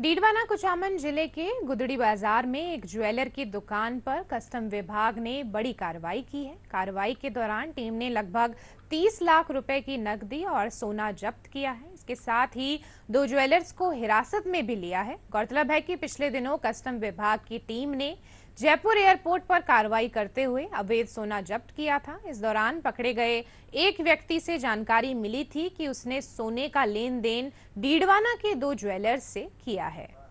डीडवाना कुचामन जिले के गुदड़ी बाजार में एक ज्वेलर की दुकान पर कस्टम विभाग ने बड़ी कार्रवाई की है कार्रवाई के दौरान टीम ने लगभग 30 लाख रुपए की नकदी और सोना जब्त किया है इसके साथ ही दो ज्वेलर्स को हिरासत में भी लिया है गौरतलब है कि पिछले दिनों कस्टम विभाग की टीम ने जयपुर एयरपोर्ट पर कार्रवाई करते हुए अवैध सोना जब्त किया था इस दौरान पकड़े गए एक व्यक्ति से जानकारी मिली थी कि उसने सोने का लेन देन डीडवाना के दो ज्वेलर्स से किया है